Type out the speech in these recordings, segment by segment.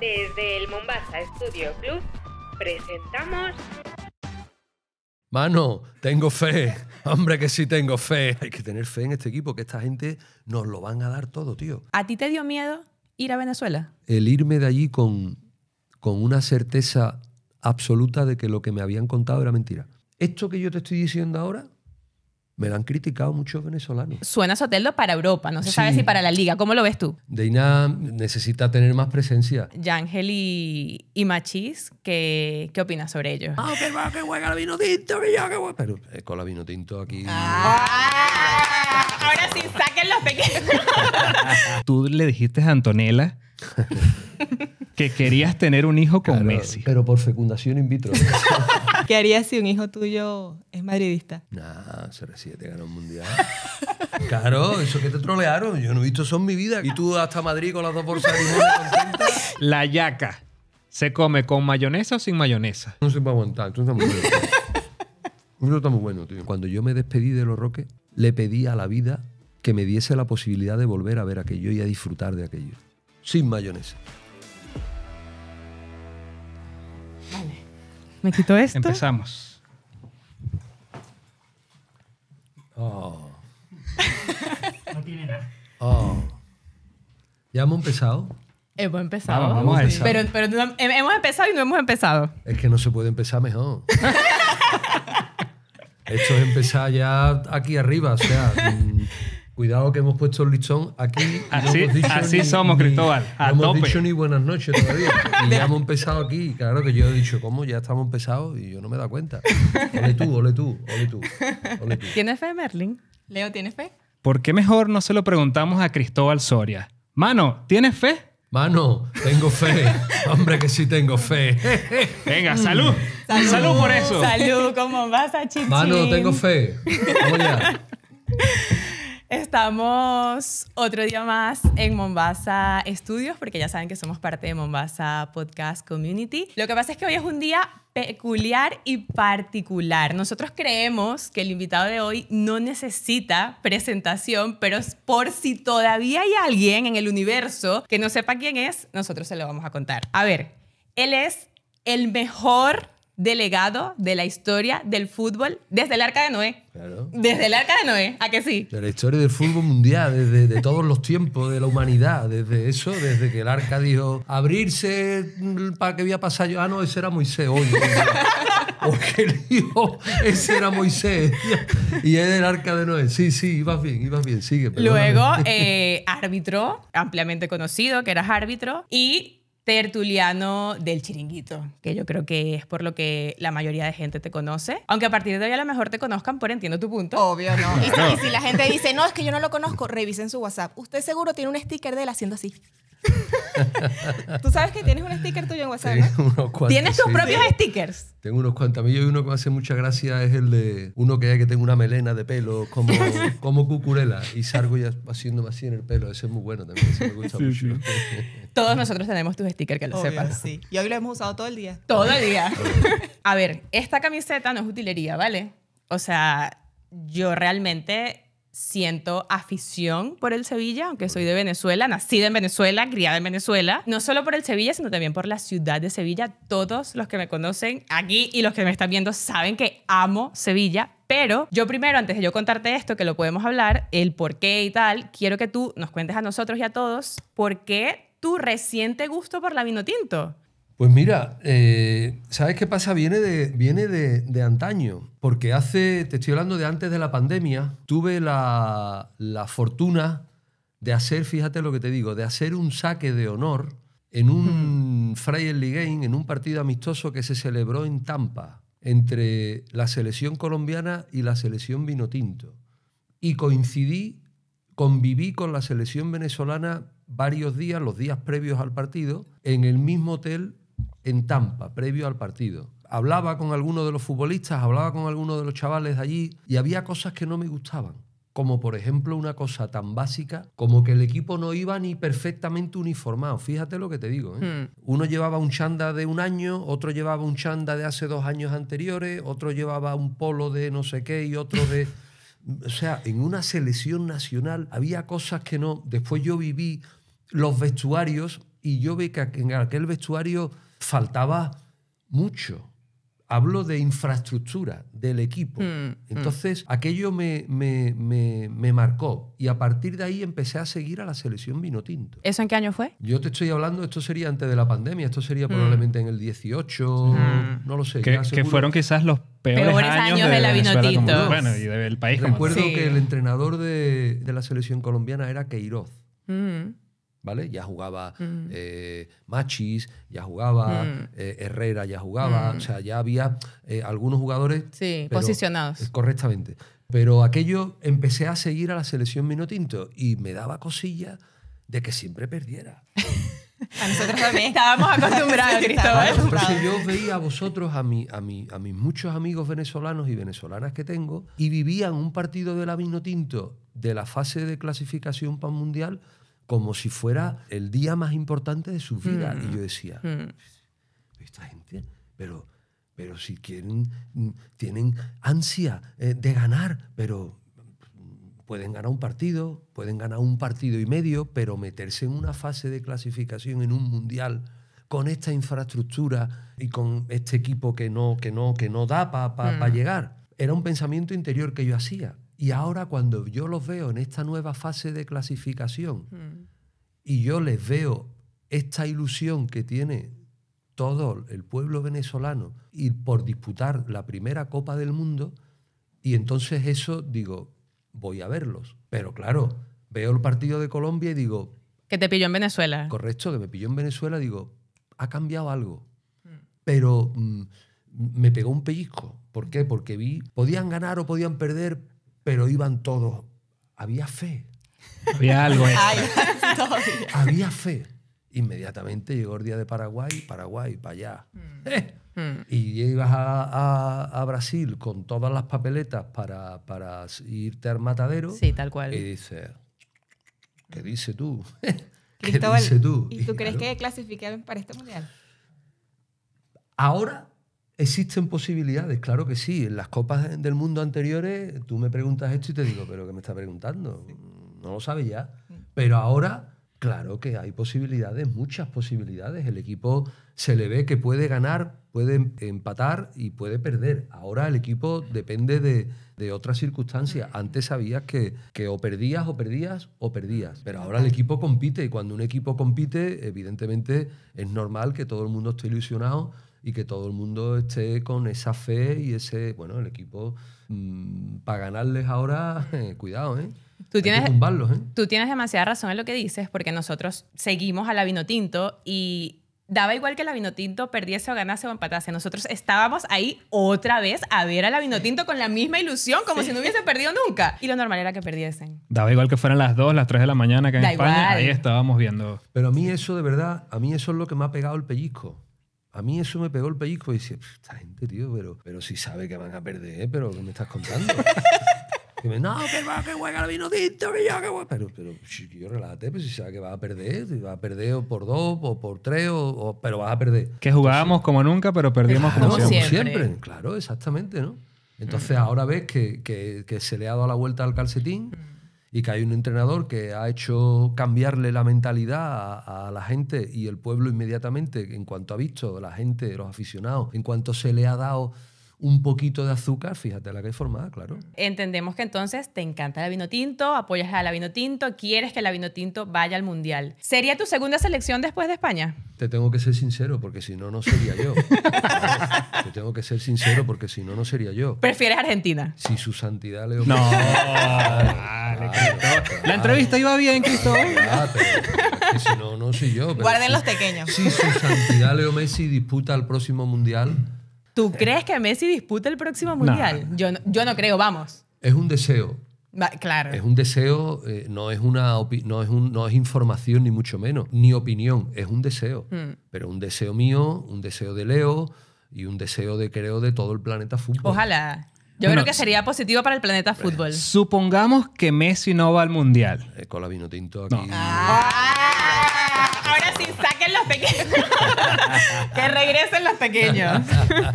Desde el Mombasa Studio Club presentamos... Mano, tengo fe. Hombre, que sí tengo fe. Hay que tener fe en este equipo, que esta gente nos lo van a dar todo, tío. ¿A ti te dio miedo ir a Venezuela? El irme de allí con, con una certeza absoluta de que lo que me habían contado era mentira. Esto que yo te estoy diciendo ahora me la han criticado muchos venezolanos. Suena Soteldo para Europa, no se sabe si para la liga. ¿Cómo lo ves tú? Deina necesita tener más presencia. Y y, y, Machis, ¿qué, opinas sobre ellos? Ah, qué que juega la vino tinto, que yo, que Pero eh, con la vino tinto aquí. Ah, ahora sí, saquen los pequeños. tú le dijiste a Antonella. que querías tener un hijo con Messi. Pero por fecundación in vitro. ¿Qué harías si un hijo tuyo es madridista? Nah, te ganó un mundial. claro, eso que te trolearon. Yo no he visto eso en mi vida. Y tú hasta Madrid con las dos bolsas de limón contenta. La yaca. ¿Se come con mayonesa o sin mayonesa? No se puede aguantar. Esto está muy bueno. está muy bueno, tío. Cuando yo me despedí de Los Roques, le pedí a la vida que me diese la posibilidad de volver a ver aquello y a disfrutar de aquello. Sin mayonesa. Me quito esto. Empezamos. Oh. no tiene nada. Oh. ¿Ya hemos empezado? Hemos empezado. Vamos, Pero, hemos empezado y no hemos empezado. Es que no se puede empezar mejor. Esto es empezar ya aquí arriba, o sea. Cuidado que hemos puesto el listón aquí. Así, así somos, Cristóbal. A hemos dicho ni buenas noches todavía. y ya hemos empezado aquí. Claro que yo he dicho, ¿cómo? Ya estamos empezados y yo no me da cuenta. Ole tú, ole tú, ole tú. tú. ¿Tienes fe, Merlin? Leo, ¿tienes fe? ¿Por qué mejor no se lo preguntamos a Cristóbal Soria? Mano, ¿tienes fe? Mano, tengo fe. Hombre, que sí tengo fe. Venga, salud. salud. por eso. Salud, ¿cómo vas Mano, tengo fe. Vamos Estamos otro día más en Mombasa Studios, porque ya saben que somos parte de Mombasa Podcast Community. Lo que pasa es que hoy es un día peculiar y particular. Nosotros creemos que el invitado de hoy no necesita presentación, pero es por si todavía hay alguien en el universo que no sepa quién es, nosotros se lo vamos a contar. A ver, él es el mejor delegado de la historia del fútbol desde el Arca de Noé. Desde el Arca de Noé, ¿a que sí? De la historia del fútbol mundial, desde todos los tiempos de la humanidad, desde eso, desde que el Arca dijo, abrirse, mm, ¿para que voy a pasar yo? Ah, no, ese era Moisés hoy. Porque el hijo, ese era Moisés. Y es del Arca de Noé. Sí, sí, ibas bien, ibas bien, sigue. Luego, eh, árbitro, ampliamente conocido, que eras árbitro, y tertuliano del chiringuito, que yo creo que es por lo que la mayoría de gente te conoce. Aunque a partir de hoy a lo mejor te conozcan por entiendo tu punto. Obvio, no. Y, si, la gente dice, no, es que yo no lo conozco, revisen su WhatsApp. Usted seguro tiene un sticker de él haciendo así. Tú sabes que tienes un sticker tuyo en WhatsApp, ¿no? Unos cuantos, ¿Tienes tus propios stickers? Tengo unos cuantos. A mí hay uno que me hace mucha gracia, es el de uno que hay que tengo una melena de pelo como, como cucurela y salgo ya haciendo así en el pelo. Ese es muy bueno también, me Todos nosotros tenemos tus stickers, que lo sepas. Sí. Y hoy lo hemos usado todo el día. Todo el día. A ver, esta camiseta no es utilería, ¿vale? O sea, yo realmente siento afición por el Sevilla, aunque soy de Venezuela, nacida en Venezuela, criada en Venezuela, no solo por el Sevilla, sino también por la ciudad de Sevilla. Todos los que me conocen aquí y los que me están viendo saben que amo Sevilla. Pero yo primero, antes de yo contarte esto, que lo podemos hablar, el por qué y tal, quiero que tú nos cuentes a nosotros y a todos por qué tu reciente gusto por la vino tinto. Pues mira, eh, ¿sabes qué pasa? Viene, de, viene de, antaño, porque hace, te estoy hablando de antes de la pandemia, tuve la, fortuna de hacer, fíjate lo que te digo, de hacer un saque de honor en un Friendly Game, en un partido amistoso que se celebró en Tampa, entre la selección colombiana y la selección vinotinto. Y coincidí, conviví con la selección venezolana varios días, los días previos al partido, en el mismo hotel en Tampa, previo al partido. Hablaba con algunos de los futbolistas, hablaba con algunos de los chavales de allí y había cosas que no me gustaban como por ejemplo una cosa tan básica como que el equipo no iba ni perfectamente uniformado. Fíjate lo que te digo. ¿eh? Hmm. Uno llevaba un chanda de un año, otro llevaba un chanda de hace dos años anteriores, otro llevaba un polo de no sé qué y otro de... o sea, en una selección nacional había cosas que no... Después yo viví los vestuarios y yo vi que en aquel vestuario faltaba mucho. Hablo de infraestructura, del equipo. Mm, mm. Entonces, aquello me, marcó y a partir de ahí empecé a seguir a la selección Vinotinto. ¿Eso en qué año fue? Yo te estoy hablando, esto sería antes de la pandemia, esto sería mm. probablemente en el 18, no lo sé. Que, fueron quizás los peores, años, de, la Vinotinto. Bueno, del país. Recuerdo que el entrenador de, de, la selección colombiana era Queiroz. ¿vale? Mm. Ya jugaba mm. eh, Machis, ya jugaba mm. eh, Herrera, ya jugaba, o sea, ya había eh, algunos jugadores posicionados. Correctamente. Pero aquello empecé a seguir a la selección Minotinto y me daba cosilla de que siempre perdiera. a nosotros también estábamos acostumbrados, Cristóbal. yo veía a vosotros, a, mi, a, a mis muchos amigos venezolanos y venezolanas que tengo, y vivían un partido de la Minotinto de la fase de clasificación pan mundial como si fuera el día más importante de su vida. Mm. Y yo decía, mm. esta gente, pero, pero si quieren, mm, tienen ansia eh, de ganar, pero pueden ganar un partido, pueden ganar un partido y medio, pero meterse en una fase de clasificación en un mundial con esta infraestructura y con este equipo que no, que no, que no da para llegar. Era un pensamiento interior que yo hacía. Y ahora cuando yo los veo en esta nueva fase de clasificación y yo les veo esta ilusión que tiene todo el pueblo venezolano y por disputar la primera Copa del Mundo, y entonces eso digo, voy a verlos. Pero claro, veo el partido de Colombia y digo... Que te pilló en Venezuela. Correcto, que me pilló en Venezuela, digo, ha cambiado algo. Mm. Pero mm, me pegó un pellizco. ¿Por qué? Porque vi, podían ganar o podían perder, pero iban todos. Había fe. Había algo. Ay, Había fe. Inmediatamente llegó el día de Paraguay, Paraguay, para allá. Mm. Eh. Mm. Y ibas a, Brasil con todas las papeletas para, irte al matadero. Sí, tal cual. Y dices, ¿qué dice tú? ¿Qué dices tú? ¿Y tú crees que clasifiquen para este mundial? Ahora Existen posibilidades, claro que sí. En las copas del mundo anteriores, tú me preguntas esto y te digo, pero ¿qué me está preguntando? No lo sabe ya. Pero ahora, claro que hay posibilidades, muchas posibilidades. El equipo se le ve que puede ganar, puede empatar y puede perder. Ahora el equipo depende de, de otras circunstancias. Antes sabías que, que o perdías o perdías o perdías. Pero ahora el equipo compite y cuando un equipo compite, evidentemente es normal que todo el mundo esté ilusionado y que todo el mundo esté con esa fe y ese, bueno, el equipo mm, para ganarles ahora, eh, cuidado, ¿eh? Tú tienes, ¿eh? tú tienes demasiada razón en lo que dices, porque nosotros seguimos a la Vinotinto y daba igual que la Vinotinto perdiese o ganase o empatase. Nosotros estábamos ahí otra vez a ver a la Vinotinto con la misma ilusión, como si no hubiesen perdido nunca. Y lo normal era que perdiesen. Daba igual que fueran las 2, las 3 de la mañana que en España, ahí estábamos viendo. Pero a mí eso, de verdad, a mí eso es lo que me ha pegado el pellizco. A mí eso me pegó el pellizco y dije, esta gente, tío, pero, pero si sabe que van a perder, ¿eh? pero ¿qué me estás contando? que me, no, que va, que juega el vino tinto, que yo, que Pero, pero yo relájate, pues si sabe que va a perder, Va a perder o por dos, o por tres, o, pero vas a perder. Que jugábamos como nunca, pero perdimos como, siempre. Claro, exactamente, ¿no? Entonces mm. ahora ves que, que, se le ha dado la vuelta al calcetín. Mm y que hay un entrenador que ha hecho cambiarle la mentalidad a, la gente y el pueblo inmediatamente en cuanto ha visto la gente, los aficionados, en cuanto se le ha dado un poquito de azúcar, fíjate la que hay formada, claro. Entendemos que entonces te encanta la vino tinto, apoyas a la vino tinto, quieres que la vino tinto vaya al mundial. ¿Sería tu segunda selección después de España? Te tengo que ser sincero, porque si no, no sería yo. te tengo que ser sincero, porque si no, no sería yo. ¿Prefieres Argentina? Si su santidad le No. la entrevista iba bien, Cristóbal. si no, no soy yo. Guarden los pequeños. Si su santidad Leo Messi disputa el próximo mundial ¿Tú crees que Messi disputa el próximo mundial? Yo, no, yo no creo, vamos. Es un deseo. claro. Es un deseo, eh, no, es una no, es no es información ni mucho menos, ni opinión, es un deseo. Hmm. Pero un deseo mío, un deseo de Leo y un deseo de creo de todo el planeta fútbol. Ojalá. Yo creo que sería positivo para el planeta pues, fútbol. Supongamos que Messi no va al mundial. Eh, vino tinto aquí. Ah, ahora sí, está los pequeños. que regresen los pequeños.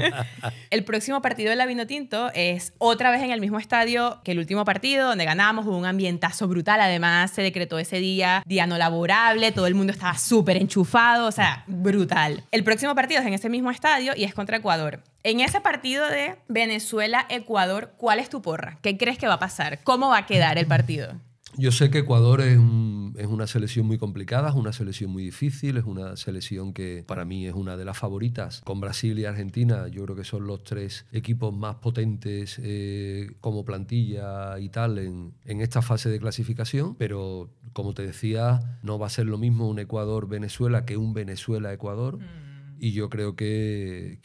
el próximo partido del la tinto es otra vez en el mismo estadio que el último partido, donde ganamos. Hubo un ambientazo brutal. Además, se decretó ese día día no laborable. Todo el mundo estaba súper enchufado. O sea, brutal. El próximo partido es en ese mismo estadio y es contra Ecuador. En ese partido de Venezuela-Ecuador, ¿cuál es tu porra? ¿Qué crees que va a pasar? ¿Cómo va a quedar el partido? Yo sé que Ecuador es, una selección muy complicada, es una selección muy difícil, es una selección que para mí es una de las favoritas. Con Brasil y Argentina yo creo que son los tres equipos más potentes eh, como plantilla y tal en, esta fase de clasificación, pero como te decía, no va a ser lo mismo un Ecuador-Venezuela que un Venezuela-Ecuador. Mm. y yo creo que,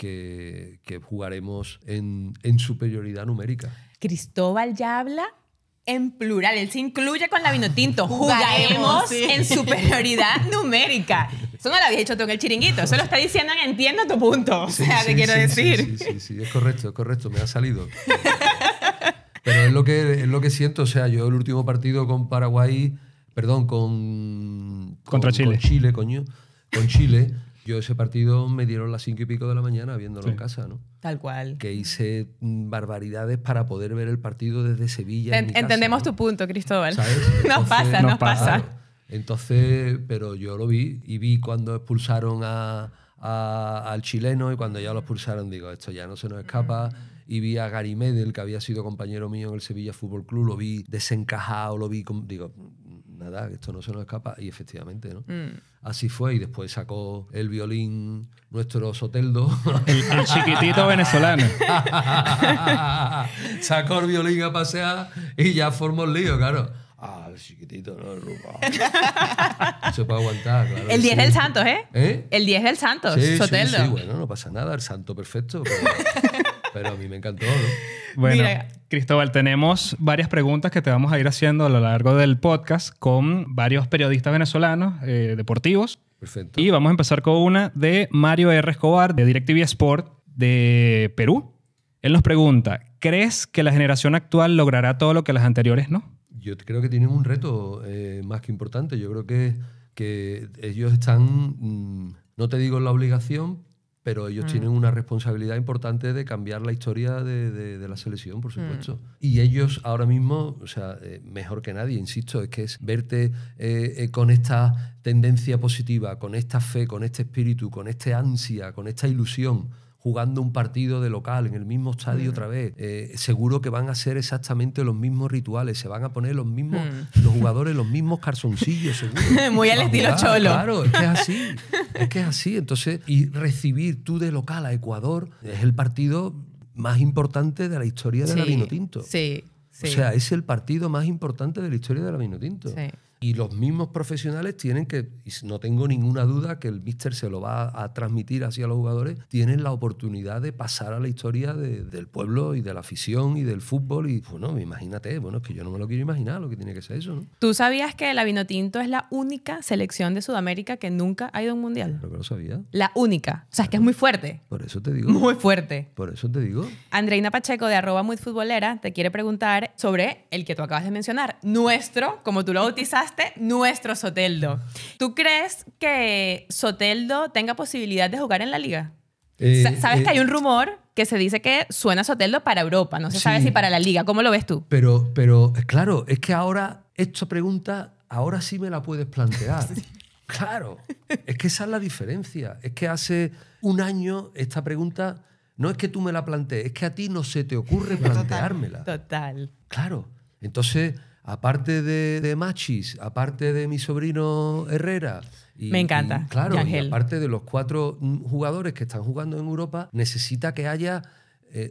jugaremos en, superioridad numérica. Cristóbal ya habla en plural, él se incluye con la Vinotinto. Ah, jugaremos en superioridad numérica. Eso no lo había hecho tú en el chiringuito. Eso lo está diciendo en entiendo tu punto. O sea, te quiero decir. Sí, sí, sí, es correcto, es correcto. Me ha salido. Pero es lo, que, es lo que siento. O sea, yo el último partido con Paraguay, perdón, con. Contra Chile. Con Chile, coño. Con Chile. Yo ese partido me dieron las cinco y pico de la mañana viéndolo en casa, ¿no? Tal cual. Que hice mm, barbaridades para poder ver el partido desde Sevilla. entendemos tu punto, Cristóbal. nos pasa, nos pasa. Entonces, pero yo lo vi y vi cuando expulsaron al chileno y cuando ya lo expulsaron digo, esto ya no se nos escapa. Y vi a Gary Medel, que había sido compañero mío en el Sevilla Fútbol Club, lo vi desencajado, lo vi, con, digo, nada, esto no se nos escapa. Y efectivamente, ¿no? Mm. Así fue. Y después sacó el violín nuestro Soteldo. El, chiquitito venezolano. sacó el violín a pasear y ya formó el lío, claro. Ah, el chiquitito, no, el rupa. No se puede aguantar, claro. El 10 del Santos, ¿eh? ¿Eh? El 10 del Santos, Soteldo. Sí, bueno, no pasa nada, el santo perfecto pero a mí me encantó. Bueno, Cristóbal, tenemos varias preguntas que te vamos a ir haciendo a lo largo del podcast con varios periodistas venezolanos eh, deportivos. Perfecto. Y vamos a empezar con una de Mario R. Escobar, de DirecTV Sport de Perú. Él nos pregunta, ¿crees que la generación actual logrará todo lo que las anteriores no? Yo creo que tienen un reto eh, más que importante. Yo creo que, ellos están, mm, no te digo la obligación, pero ellos mm. tienen una responsabilidad importante de cambiar la historia de, la selección, por mm. supuesto. Y ellos ahora mismo, o sea, eh, mejor que nadie, insisto, es que es verte eh, eh, con esta tendencia positiva, con esta fe, con este espíritu, con esta ansia, con esta ilusión jugando un partido de local en el mismo estadio mm. otra vez. Eh, seguro que van a ser exactamente los mismos rituales, se van a poner los mismos, mm. los jugadores, los mismos calzoncillos, seguro. Muy al estilo cholo. Claro, es que es así. Es que es así. Entonces, y recibir tú de local a Ecuador es el partido más importante de la historia de la Vinotinto. Sí, sí. O sea, es el partido más importante de la historia de la Vinotinto. Sí. Y los mismos profesionales tienen que, y no tengo ninguna duda que el míster se lo va a transmitir hacia los jugadores, tienen la oportunidad de pasar a la historia del pueblo y de la afición y del fútbol. Y bueno, imagínate, bueno, es que yo no me lo quiero imaginar lo que tiene que ser eso. ¿no? ¿Tú sabías que la Vinotinto es la única selección de Sudamérica que nunca ha ido a un mundial? no lo sabía. La única. O sea, es que es muy fuerte. Por eso te digo. Muy fuerte. Por eso te digo. Andreina Pacheco de arroba muy futbolera te quiere preguntar sobre el que tú acabas de mencionar. Nuestro, como tú lo bautizaste, nuestro Soteldo. ¿Tú crees que Soteldo tenga posibilidad de jugar en la liga? Eh, Sabes eh, que hay un rumor que se dice que suena Soteldo para Europa, no se sabe si para la liga, ¿cómo lo ves tú? Pero, pero eh, claro, es que ahora esta pregunta, ahora sí me la puedes plantear. Claro, es que esa es la diferencia, es que hace un año esta pregunta, no es que tú me la plantees, es que a ti no se te ocurre planteármela. Total. Claro, entonces aparte de, Machis, aparte de mi sobrino Herrera. Me encanta. claro, y aparte de los cuatro jugadores que están jugando en Europa, necesita que haya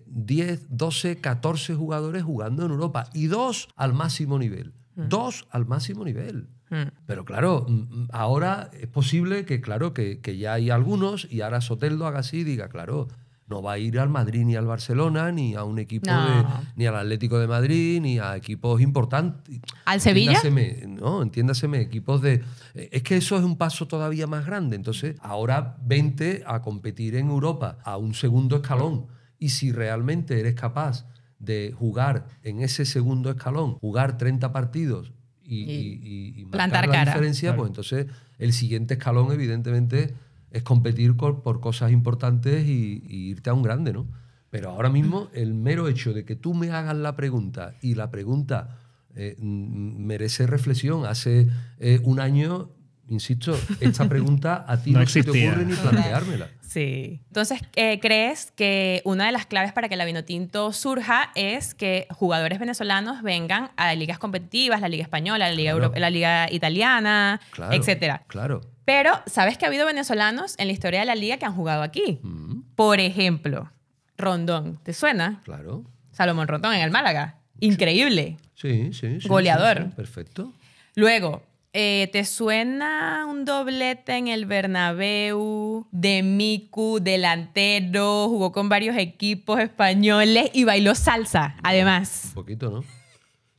10, 12, 14 jugadores jugando en Europa y dos al máximo nivel. Mm. Dos al máximo nivel. Mm. Pero claro, mm, ahora es posible que, claro, que, que ya hay algunos y ahora Soteldo haga así y diga, claro, no va a ir al Madrid ni al Barcelona, ni a un equipo de, ni al Atlético de Madrid, ni a equipos importantes. ¿Al Sevilla? No, entiéndaseme, equipos de. Eh, es que eso es un paso todavía más grande. Entonces, ahora vente a competir en Europa a un segundo escalón. Y si realmente eres capaz de jugar en ese segundo escalón, jugar 30 partidos y, la diferencia, pues entonces el siguiente escalón, evidentemente es competir por cosas importantes y, irte a un grande, ¿no? Pero ahora mismo el mero hecho de que tú me hagas la pregunta y la pregunta eh, merece reflexión. Hace eh, un año Insisto, esta pregunta a ti no, te ocurre ni planteármela. Sí. Entonces, eh, ¿crees que una de las claves para que la tinto surja es que jugadores venezolanos vengan a ligas competitivas, la Liga Española, la Liga, Italiana, etcétera? Claro. Pero, ¿sabes que ha habido venezolanos en la historia de la Liga que han jugado aquí? Mm. Por ejemplo, Rondón. ¿Te suena? Claro. Salomón Rondón en el Málaga. Increíble. Sí, sí, sí. Goleador. perfecto. Luego, eh, ¿Te suena un doblete en el Bernabéu de Miku, delantero, jugó con varios equipos españoles y bailó salsa, además? Un poquito, ¿no?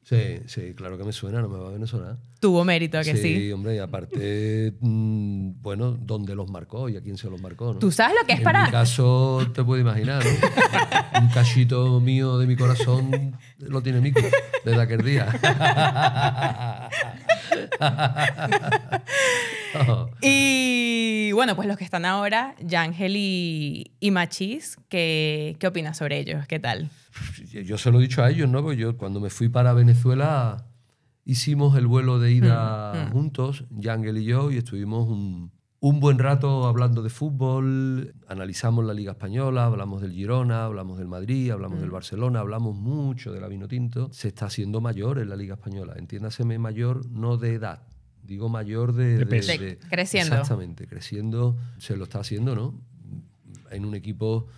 Sí, sí, claro que me suena, no me va a Venezuela. Tuvo mérito, que sí? Sí, hombre, y aparte, mm, bueno, dónde los marcó y a quién se los marcó, ¿no? Tú sabes lo que es para... En caso, te puedo imaginar, ¿no? Un cachito mío de mi corazón lo tiene Miku, desde aquel día. Y bueno, pues los que están ahora, Yangel y, Machis, ¿qué, opinas sobre ellos? ¿Qué tal? Yo se lo he dicho a ellos, ¿no? yo cuando me fui para Venezuela hicimos el vuelo de ida mm, mm. juntos, Yangel y yo, y estuvimos un, un buen rato hablando de fútbol, analizamos la Liga Española, hablamos del Girona, hablamos del Madrid, hablamos del mm. Barcelona, hablamos mucho de del Tinto. Se está haciendo mayor en la Liga Española, entiéndaseme mayor no de edad, digo mayor de... creciendo. Exactamente, creciendo se lo está haciendo, ¿no? En un equipo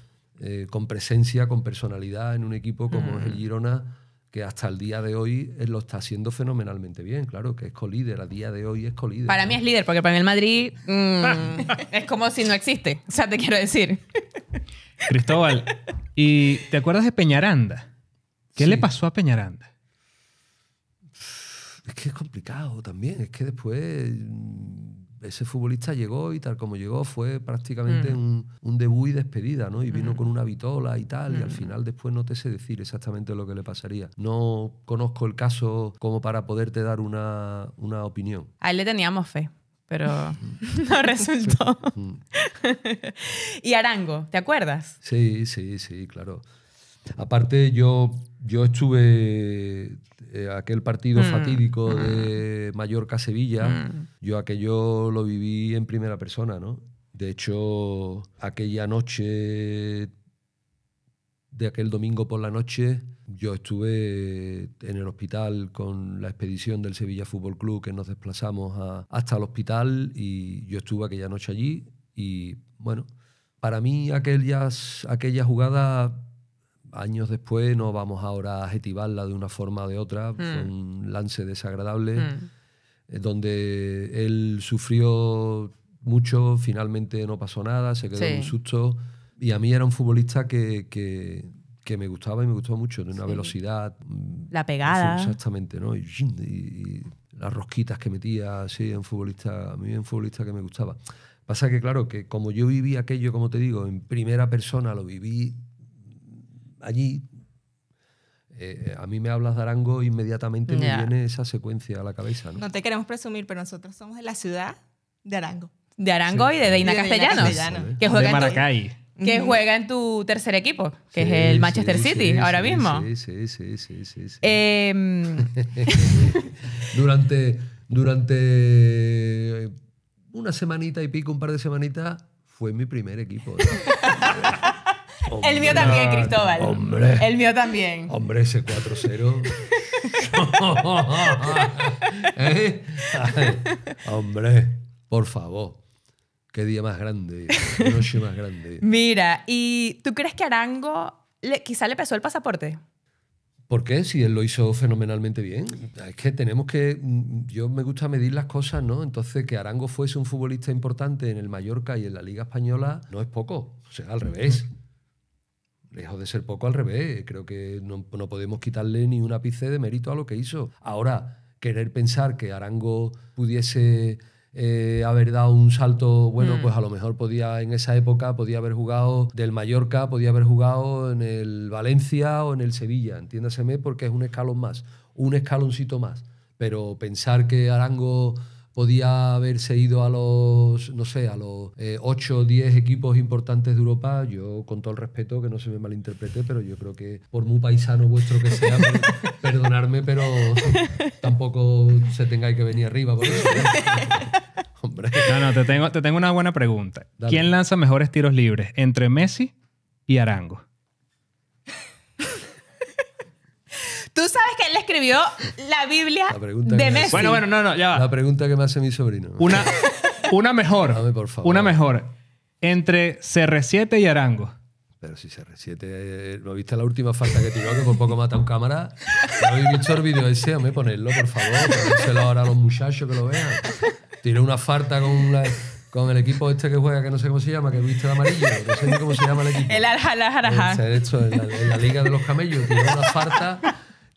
eh, con presencia, con personalidad, en un equipo como es el mm. Girona, que hasta el día de hoy eh, lo está haciendo fenomenalmente bien, claro, que es colíder, a día de hoy es colíder. Para mí es líder, porque para mí el Madrid mm, ah. es como si no existe, o sea, te quiero decir. Cristóbal, ¿y te acuerdas de Peñaranda? ¿Qué le pasó a Peñaranda? Es que es complicado también, es que después mm, ese futbolista llegó y tal como llegó fue prácticamente mm. un, debut y despedida, ¿no? Y vino con una vitola y tal, y al final después no te sé decir exactamente lo que le pasaría. No conozco el caso como para poderte dar una, una opinión. A él le teníamos fe pero no resultó. Mm. y Arango, ¿te acuerdas? Sí, sí, sí, claro. Aparte, yo yo estuve eh, aquel partido mm. fatídico mm. de Mallorca-Sevilla, mm. yo aquello lo viví en primera persona, ¿no? De hecho, aquella noche de aquel domingo por la noche, yo estuve en el hospital con la expedición del Sevilla Fútbol Club que nos desplazamos hasta el hospital y yo estuve aquella noche allí y bueno, para mí aquellas aquella jugada años después no vamos ahora a adjetivarla de una forma o de otra, fue mm. un lance desagradable, mm. eh, donde él sufrió mucho, finalmente no pasó nada, se quedó un susto. Y a mí era un futbolista que, que, me gustaba y me gustó mucho, de una velocidad. Mm, La pegada. exactamente, ¿no? Y, las rosquitas que metía, sí, un futbolista, a mí un futbolista que me gustaba. Pasa que, claro, que como yo viví aquello, como te digo, en primera persona, lo viví allí, eh, a mí me hablas de Arango, inmediatamente me viene esa secuencia a la cabeza. ¿no? ¿no? te queremos presumir, pero nosotros somos de la ciudad de Arango. De Arango y de Deina Castellanos. Que juega de Maracay que juega en tu tercer equipo, que es el Manchester City, ahora mismo. Sí, sí, sí, em, durante, durante eh, una semanita y pico, un par de semanitas, fue mi primer equipo. el mío también, Cristóbal. Hombre. El mío también. Hombre, ese 4-0. ¿Eh? Hombre, por favor. Qué día más grande, qué noche más grande. Mira, ¿y tú crees que Arango quizá le pesó el pasaporte? ¿Por qué? Si él lo hizo fenomenalmente bien. Es que tenemos que. Mm, yo me gusta medir las cosas, ¿no? Entonces, que Arango fuese un futbolista importante en el Mallorca y en la Liga Española no es poco. O sea, al revés lejos de ser poco al revés, creo que no, podemos quitarle ni una ápice de mérito a lo que hizo. Ahora, querer pensar que Arango pudiese eh, haber dado un salto, bueno, mm. pues a lo mejor podía en esa época, podía haber jugado del Mallorca, podía haber jugado en el Valencia o en el Sevilla, entiéndaseme, porque es un escalón más, un escaloncito más. Pero pensar que Arango podía haberse ido a los, no sé, a los 8 eh, o 10 equipos importantes de Europa, yo con todo el respeto, que no se me malinterprete, pero yo creo que por muy paisano vuestro que sea, perdonarme, pero tampoco se tengáis que venir arriba Hombre. No, no, te tengo, te tengo una buena pregunta. ¿Quién lanza mejores tiros libres entre Messi y Arango? Tú sabes que él escribió la Biblia de Messi. Bueno, bueno, no, no, ya va. La pregunta que me hace mi sobrino. Una, mejor. Dame, por favor. Una mejor. Entre CR7 y Arango. Pero si CR7... ¿Lo eh, viste la última falta que tiró que por poco mata un cámara? ¿No habéis visto el vídeo ese? ponerlo, por favor. Ponérselo ahora a los muchachos que lo vean. Tiene una falta con, el equipo este que juega, que no sé cómo se llama, que viste el amarillo. No sé ni cómo se llama el equipo. El al De la, en la Liga de los Camellos. Tiene una falta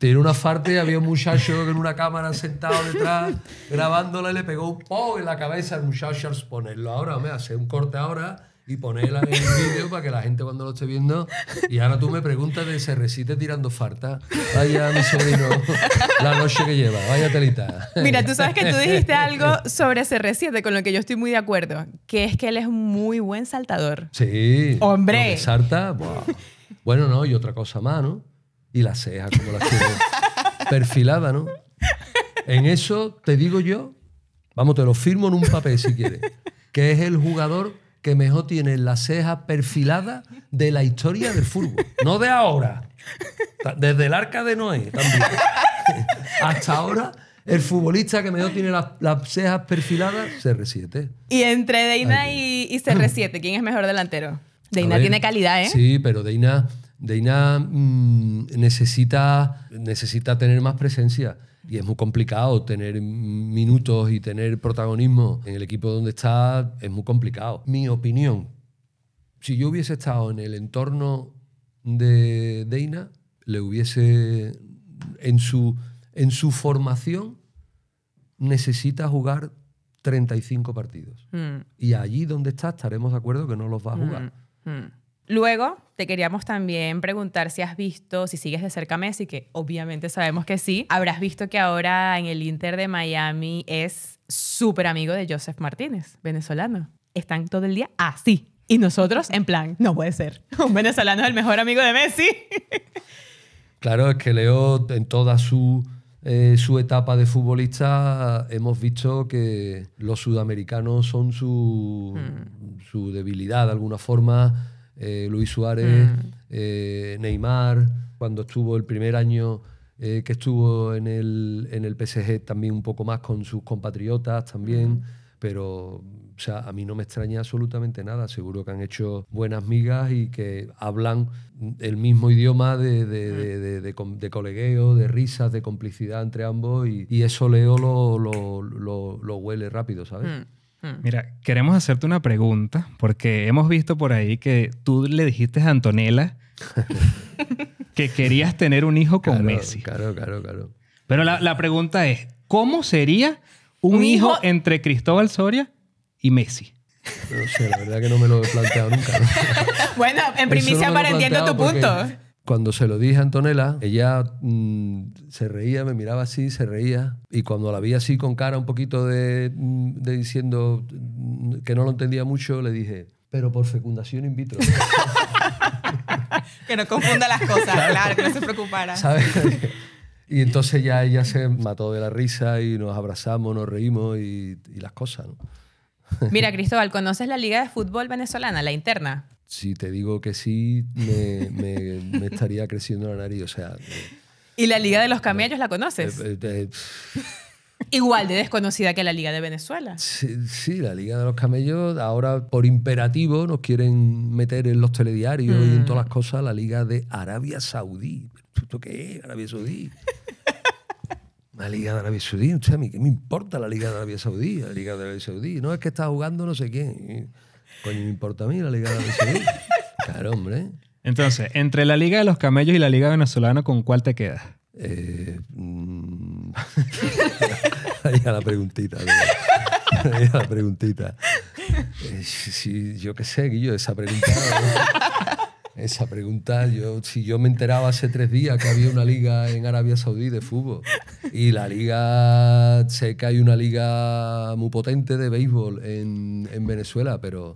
tiene una y había un muchacho en una cámara sentado detrás grabándola y le pegó un po en la cabeza al muchacho. Ponerlo ahora, me hace un corte ahora y ponela en el vídeo para que la gente cuando lo esté viendo. Y ahora tú me preguntas de se recite tirando farta. Vaya, mi sobrino, la noche que lleva, vaya telita. Mira, tú sabes que tú dijiste algo sobre ese recite con lo que yo estoy muy de acuerdo, que es que él es un muy buen saltador. Sí. Hombre. Sarta, bueno, no, y otra cosa más, ¿no? y la ceja, como las tiene perfilada, ¿no? En eso te digo yo, vamos, te lo firmo en un papel si quieres, que es el jugador que mejor tiene la ceja perfilada de la historia del fútbol, no de ahora, desde el arca de Noé también. Hasta ahora el futbolista que mejor tiene las, cejas perfiladas, CR7. Y entre Deina y, CR7, ¿quién es mejor delantero? Deina tiene calidad, ¿eh? Sí, pero Deina Deina mm, necesita, necesita tener más presencia y es muy complicado tener minutos y tener protagonismo en el equipo donde está, es muy complicado. Mi opinión, si yo hubiese estado en el entorno de Deina, le hubiese en su, en su formación necesita jugar 35 partidos. Mm. Y allí donde está estaremos de acuerdo que no los va a jugar. Mm, Luego, te queríamos también preguntar si has visto, si sigues de cerca a Messi, que obviamente sabemos que sí. Habrás visto que ahora en el Inter de Miami es súper amigo de Joseph Martínez, venezolano. Están todo el día así. Y nosotros en plan, no puede ser. Un venezolano es el mejor amigo de Messi. Claro, es que Leo en toda su, eh, su etapa de futbolista hemos visto que los sudamericanos son su, hmm. su debilidad de alguna forma eh, Luis Suárez, mm. eh, Neymar, cuando estuvo el primer año eh, que estuvo en el, en el PSG también un poco más con sus compatriotas también. Mm. Pero o sea, a mí no me extraña absolutamente nada. Seguro que han hecho buenas migas y que hablan el mismo idioma de, de, mm. de, colegueo, de risas, de complicidad entre ambos. Y, eso Leo lo, lo, huele rápido, ¿sabes? Hmm. Mira, queremos hacerte una pregunta, porque hemos visto por ahí que tú le dijiste a Antonella que querías tener un hijo con Messi. Claro, claro, claro. Pero la, pregunta es, ¿cómo sería un, hijo? entre Cristóbal Soria y Messi? No sé, la verdad que no me lo he planteado nunca. bueno, en primicia para entiendo tu punto. Cuando se lo dije a Antonella, ella mm, se reía, me miraba así, se reía. Y cuando la vi así con cara un poquito de, mm, diciendo mm, que no lo entendía mucho, le dije, pero por fecundación in vitro. que no confunda las cosas, claro, que no se preocupara. Y entonces ya ella se mató de la risa y nos abrazamos, nos reímos y, y las cosas. ¿no? Mira, Cristóbal, ¿conoces la Liga de Fútbol Venezolana, la interna? Si te digo que sí, me, estaría creciendo la nariz. O sea, eh, ¿Y la Liga de los Camellos la conoces? Eh, eh, Igual de desconocida que la Liga de Venezuela. Sí, la Liga de los Camellos ahora por imperativo nos quieren meter en los telediarios y en mm. todas las cosas la Liga de Arabia Saudí. ¿Esto qué es Arabia Saudí? La Liga de Arabia Saudí, a mí, ¿qué me importa la Liga de Arabia Saudí? La Liga de Arabia Saudí. No, es que está jugando no sé quién. Coño, me importa a mí la Liga de Arabia Saudí. Claro, hombre. Entonces, entre la Liga de los Camellos y la Liga Venezolana, ¿con cuál te quedas? Eh, mm. Ahí la preguntita. Ahí la preguntita. Eh, yo qué sé, Guillo, esa pregunta. Esa pregunta, yo, si yo me enteraba hace tres días que había una liga en Arabia Saudí de fútbol y la liga sé que hay una liga muy potente de béisbol en, Venezuela, pero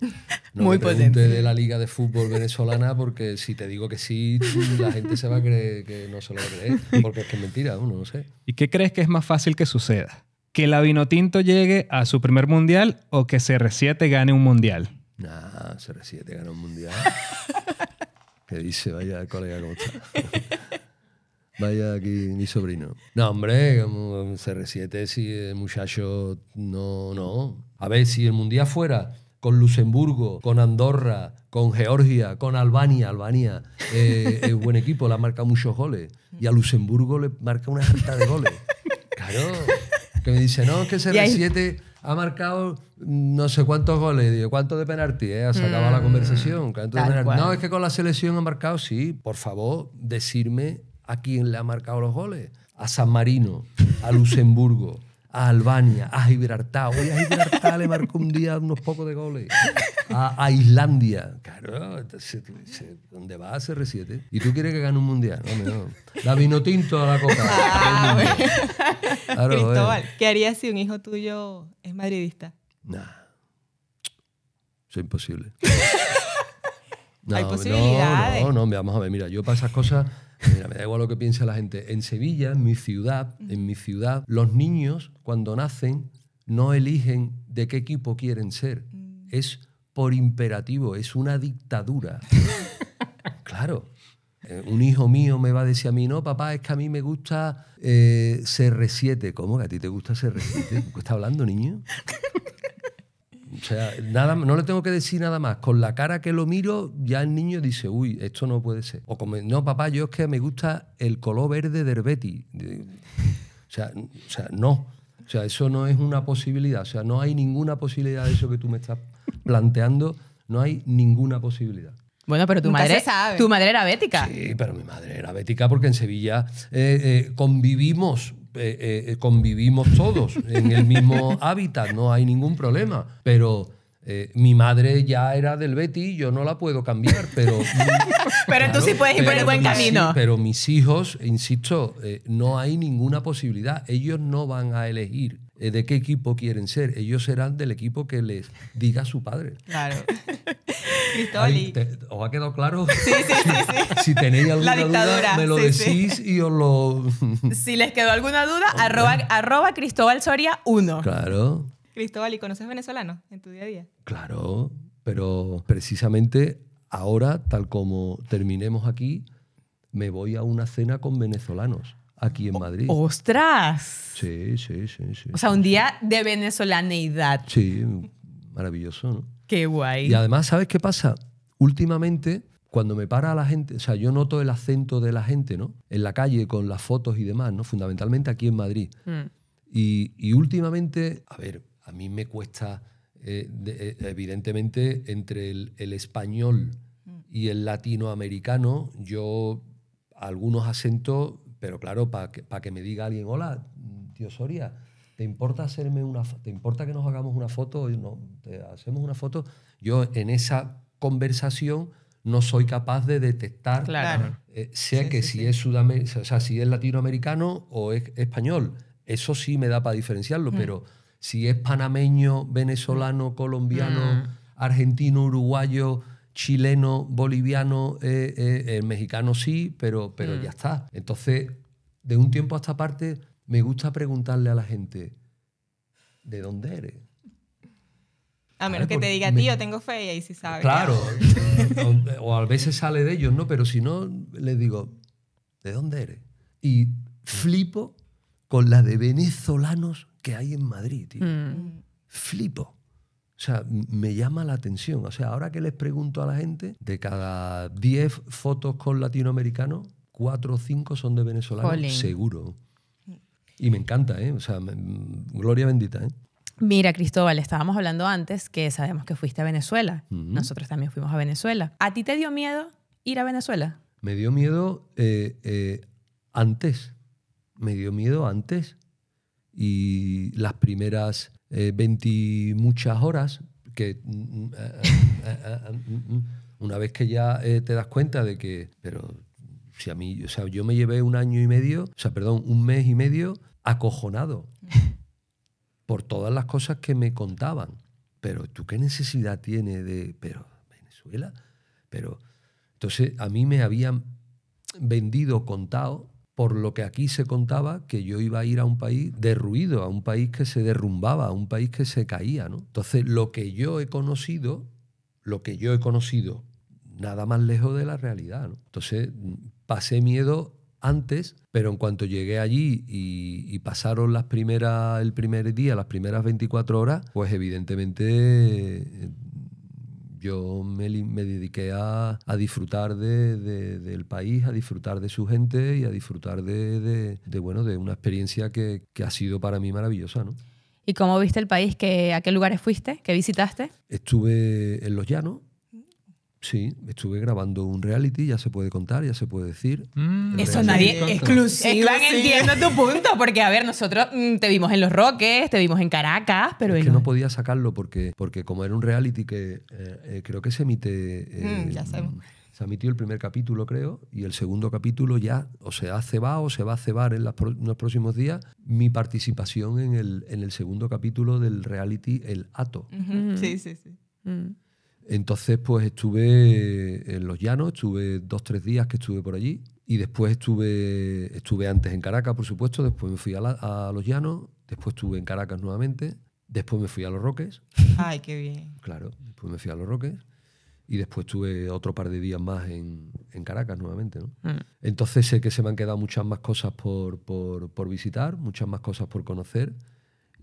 no muy me potente. de la liga de fútbol venezolana porque si te digo que sí, la gente se va a creer que no se lo va a creer, porque es que es mentira, uno no sé. ¿Y qué crees que es más fácil que suceda? ¿Que la Vinotinto llegue a su primer mundial o que CR7 gane un mundial? Nah, CR7 gana un mundial. Que dice, vaya colega, Vaya aquí mi sobrino. No, hombre, CR7, si el muchacho no, no. A ver, si el Mundial fuera con Luxemburgo, con Andorra, con Georgia, con Albania, Albania eh, es buen equipo, le marca muchos goles. Y a Luxemburgo le marca una carta de goles. Claro, que me dice, no, es que CR7 ha marcado no sé cuántos goles. ¿cuántos de penalti? Eh? Ha sacado la mm, conversación. No, es que con la selección ha marcado, sí. Por favor, decirme a quién le ha marcado los goles. A San Marino, a Luxemburgo a Albania, a Gibraltar. voy a Gibraltar le marco un día unos pocos de goles. A, Islandia. Claro, se, donde va a ser 7 Y tú quieres que gane un mundial. No, no. La vino tinto a la coca. Ah, Cristóbal, ¿qué harías si un hijo tuyo es madridista? Nah. Eso es imposible. no, Hay posibilidades. No, no, no, vamos a ver. Mira, yo para esas cosas Mira, me da igual lo que piensa la gente. En Sevilla, en mi ciudad, en mi ciudad, los niños cuando nacen no eligen de qué equipo quieren ser. Mm. Es por imperativo, es una dictadura. claro. Eh, un hijo mío me va a decir a mí, no, papá, es que a mí me gusta eh, CR7. ¿Cómo que a ti te gusta CR7? ¿Qué está hablando, niño? O sea, nada, no le tengo que decir nada más. Con la cara que lo miro, ya el niño dice, uy, esto no puede ser. O como, no, papá, yo es que me gusta el color verde de Herbeti. O sea, o sea, no. O sea, eso no es una posibilidad. O sea, no hay ninguna posibilidad de eso que tú me estás planteando. No hay ninguna posibilidad. Bueno, pero tu madre, tu madre era bética. Sí, pero mi madre era bética porque en Sevilla eh, eh, convivimos eh, eh, convivimos todos en el mismo hábitat, no hay ningún problema. Pero eh, mi madre ya era del Betty, yo no la puedo cambiar, pero... pero tú sí puedes ir por el buen camino. Pero mis hijos, insisto, no hay ninguna posibilidad. Ellos no van a elegir eh, de qué equipo quieren ser. Ellos serán del equipo que les diga su padre. Claro. Cristóbal. ¿Os ha quedado claro? Sí, sí, sí. sí. si tenéis alguna duda, me lo decís y os lo... si les quedó alguna duda, arroba, arroba Cristóbal Soria 1. Claro. Cristóbal, ¿y conoces venezolanos en tu día a día? Claro, pero precisamente ahora, tal como terminemos aquí, me voy a una cena con venezolanos aquí en Madrid. ¡Ostras! Sí, sí, sí, sí. O sea, un día de venezolaneidad. Sí, maravilloso, ¿no? Qué guay. Y además, ¿sabes qué pasa? Últimamente, cuando me para la gente, o sea, yo noto el acento de la gente, ¿no? En la calle, con las fotos y demás, ¿no? Fundamentalmente aquí en Madrid. Mm. Y, últimamente, a ver, a mí me cuesta, eh, eh, evidentemente, entre el, el español mm. y el latinoamericano, yo algunos acentos pero claro, para que, que me diga alguien, hola, tío Soria, ¿te importa hacerme una ¿te importa que nos hagamos una foto? No, te hacemos una foto. Yo en esa conversación no soy capaz de detectar, eh, sea que si es sudamericano, o sea, si es latinoamericano o es español. Eso sí me da para diferenciarlo, mm. pero si es panameño, venezolano, mm. colombiano, mm. argentino, uruguayo, chileno, boliviano, eh, eh, eh, mexicano sí, pero, pero mm. ya está. Entonces, de un tiempo a esta parte, me gusta preguntarle a la gente, ¿de dónde eres? A menos que te diga, tío, tengo fe y ahí sí sabes. Claro, o, a veces sale de ellos, ¿no? Pero si no, les digo, ¿de dónde eres? Y flipo con la de venezolanos que hay en Madrid, tío. Mm. Flipo. O sea, me llama la atención. O sea, ahora que les pregunto a la gente, de cada 10 fotos con latinoamericanos, 4 o 5 son de venezolanos, seguro. Y me encanta, ¿eh? O sea, gloria bendita, ¿eh? Mira, Cristóbal, estábamos hablando antes que sabemos que fuiste a Venezuela. Nosotros también fuimos a Venezuela. ¿A ti te dio miedo ir a Venezuela? Me dio miedo eh, eh, antes. Me dio miedo antes. Y las primeras eh, muchas horas, que mm, mm, ah, ah, ah, mm, una vez que ya eh, te das cuenta de que, pero si a mí, o sea, yo me llevé un año y medio, o sea, perdón, un mes y medio acojonado por todas las cosas que me contaban. Pero tú qué necesidad tiene de, pero Venezuela, pero entonces a mí me habían vendido, contado por lo que aquí se contaba que yo iba a ir a un país derruido, a un país que se derrumbaba, a un país que se caía. ¿no? Entonces, lo que yo he conocido, lo que yo he conocido, nada más lejos de la realidad. ¿no? Entonces, pasé miedo antes, pero en cuanto llegué allí y, pasaron las primeras, el primer día, las primeras 24 horas, pues evidentemente yo me, dediqué a, disfrutar de, del país, a disfrutar de su gente y a disfrutar de, de bueno, de una experiencia que, ha sido para mí maravillosa. ¿no? ¿Y cómo viste el país? Que, ¿A qué lugares fuiste? ¿Qué visitaste? Estuve en Los Llanos, Sí, estuve grabando un reality, ya se puede contar, ya se puede decir. Mm. eso nadie, exclusivo. entiendo tu punto, porque a ver, nosotros mm, te vimos en Los Roques, te vimos en Caracas, pero... Es no podía sacarlo porque, porque como era un reality que eh, eh, creo que se emite... Eh, mm, ya sabemos. Se emitió el primer capítulo, creo, y el segundo capítulo ya o se ha cebado o se va a cebar en, los próximos días mi participación en el, en el, segundo capítulo del reality El Ato. Sí, sí, sí. Entonces, pues estuve en Los Llanos, estuve dos, tres días que estuve por allí. Y después estuve, estuve antes en Caracas, por supuesto, después me fui a, Los Llanos, después estuve en Caracas nuevamente, después me fui a Los Roques. Ay, qué bien. Claro, después me fui a Los Roques y después estuve otro par de días más en, Caracas nuevamente. Mm. Entonces sé que se me han quedado muchas más cosas por, visitar, muchas más cosas por conocer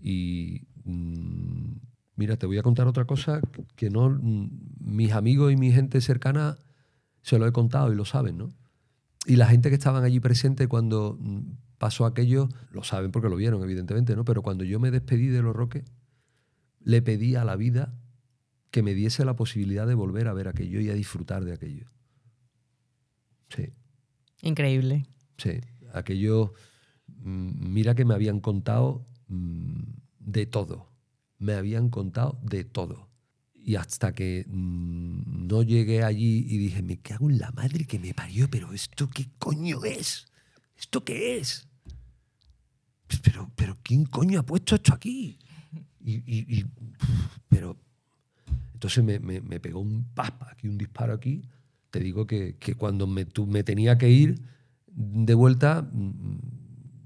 y mm, Mira, te voy a contar otra cosa que no mm, mis amigos y mi gente cercana se lo he contado y lo saben, ¿no? Y la gente que estaban allí presente cuando mm, pasó aquello, lo saben porque lo vieron, evidentemente, ¿no? Pero cuando yo me despedí de los Roques, le pedí a la vida que me diese la posibilidad de volver a ver aquello y a disfrutar de aquello. Sí. Increíble. Sí. Aquello, mm, mira que me habían contado de todo me habían contado de todo. Y hasta que mm, no llegué allí y dije, me cago en la madre que me parió, pero ¿esto qué coño es? ¿Esto qué es? Pues, pero, pero ¿quién coño ha puesto esto aquí? Y, pero entonces me, pegó un aquí, un disparo aquí. Te digo que, cuando me, me tenía que ir de vuelta, mm,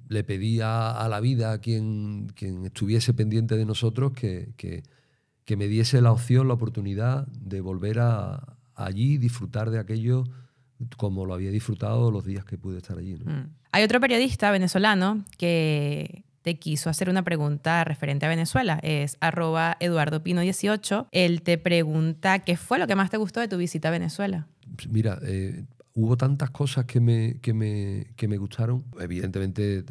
le pedía a la vida, a quien, quien estuviese pendiente de nosotros, que, que, me diese la opción, la oportunidad de volver a, allí disfrutar de aquello como lo había disfrutado los días que pude estar allí. Mm. Hay otro periodista venezolano que te quiso hacer una pregunta referente a Venezuela. Es arroba Eduardo Pino 18. Él te pregunta qué fue lo que más te gustó de tu visita a Venezuela. Mira, eh, hubo tantas cosas que me, me, me gustaron. Evidentemente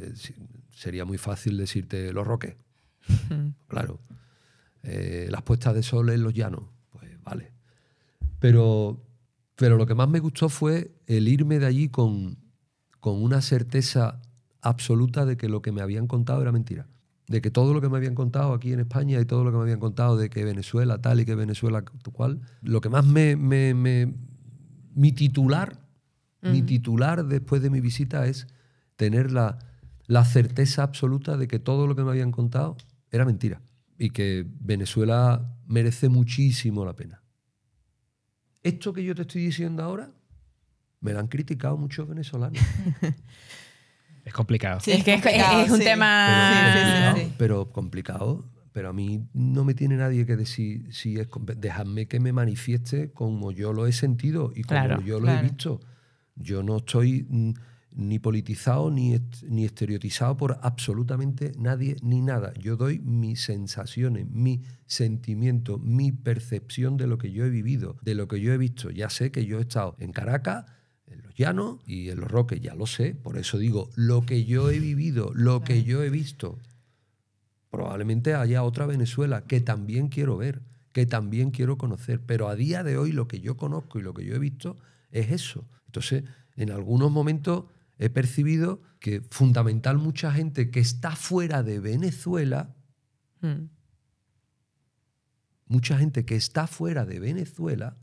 sería muy fácil decirte los roques, claro. Eh, las puestas de sol en los llanos, pues vale. Pero, pero lo que más me gustó fue el irme de allí con, con una certeza absoluta de que lo que me habían contado era mentira. De que todo lo que me habían contado aquí en España y todo lo que me habían contado de que Venezuela tal y que Venezuela cual, lo que más me mi titular mi titular después de mi visita es tener la, certeza absoluta de que todo lo que me habían contado era mentira y que Venezuela merece muchísimo la pena. Esto que yo te estoy diciendo ahora me lo han criticado muchos venezolanos. es complicado. es un tema... Pero, complicado. Pero a mí no me tiene nadie que decir si es... Dejadme que me manifieste como yo lo he sentido y como yo lo he visto. Yo no estoy mm, ni politizado ni, estereotizado por absolutamente nadie ni nada. Yo doy mis sensaciones, mi sentimiento, mi percepción de lo que yo he vivido, de lo que yo he visto. Ya sé que yo he estado en Caracas, en los llanos y en los roques, ya lo sé. Por eso digo, lo que yo he vivido, lo que yo he visto. Probablemente haya otra Venezuela que también quiero ver, que también quiero conocer. Pero a día de hoy lo que yo conozco y lo que yo he visto es eso. Entonces, en algunos momentos he percibido que fundamental mucha gente que está fuera de Venezuela, hmm. mucha gente que está fuera de Venezuela,